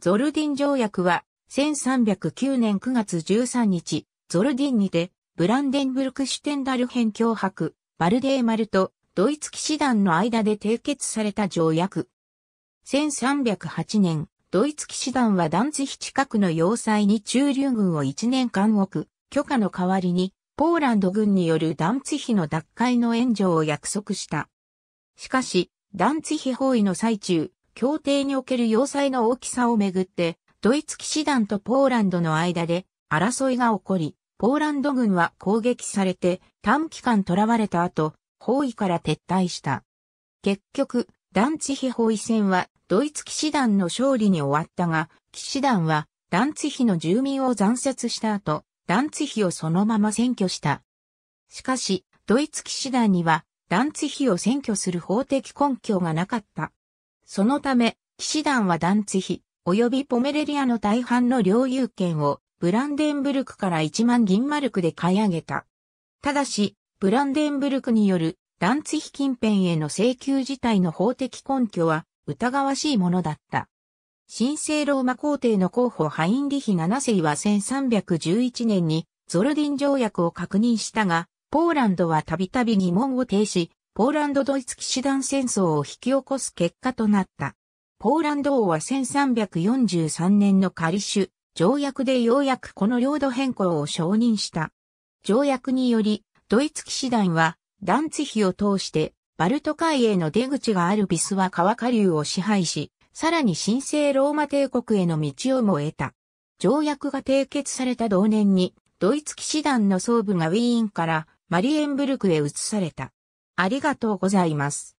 ゾルディン条約は、1309年9月13日、ゾルディンにて、ブランデンブルクシュテンダル編脅迫、バルデーマルとドイツ騎士団の間で締結された条約。1308年、ドイツ騎士団はダンツヒ近くの要塞に駐留軍を1年間置く、許可の代わりに、ポーランド軍によるダンツヒの奪回の援助を約束した。しかし、ダンツヒ包囲の最中、協定における要塞の大きさをめぐって、ドイツ騎士団とポーランドの間で争いが起こり、ポーランド軍は攻撃されて短期間囚われた後、包囲から撤退した。結局、団地比包囲戦はドイツ騎士団の勝利に終わったが、騎士団は団地比の住民を残殺した後、団地比をそのまま占拠した。しかし、ドイツ騎士団には団地比を占拠する法的根拠がなかった。そのため、騎士団はダンツヒ、及びポメレリアの大半の領有権をブランデンブルクから1万銀マルクで買い上げた。ただし、ブランデンブルクによるダンツヒ近辺への請求自体の法的根拠は疑わしいものだった。神聖ローマ皇帝の候補ハインリヒ7世は1311年にゾルディン条約を確認したが、ポーランドはたびたび疑問を呈し、ポーランド・ドイツ騎士団戦争を引き起こす結果となった。ポーランド王は1343年の仮主、条約でようやくこの領土変更を承認した。条約により、ドイツ騎士団は、ダンツヒを通して、バルト海への出口があるビスワ川下流を支配し、さらに神聖ローマ帝国への道をも得た。条約が締結された同年に、ドイツ騎士団の総部がウィーンからマリエンブルクへ移された。ありがとうございます。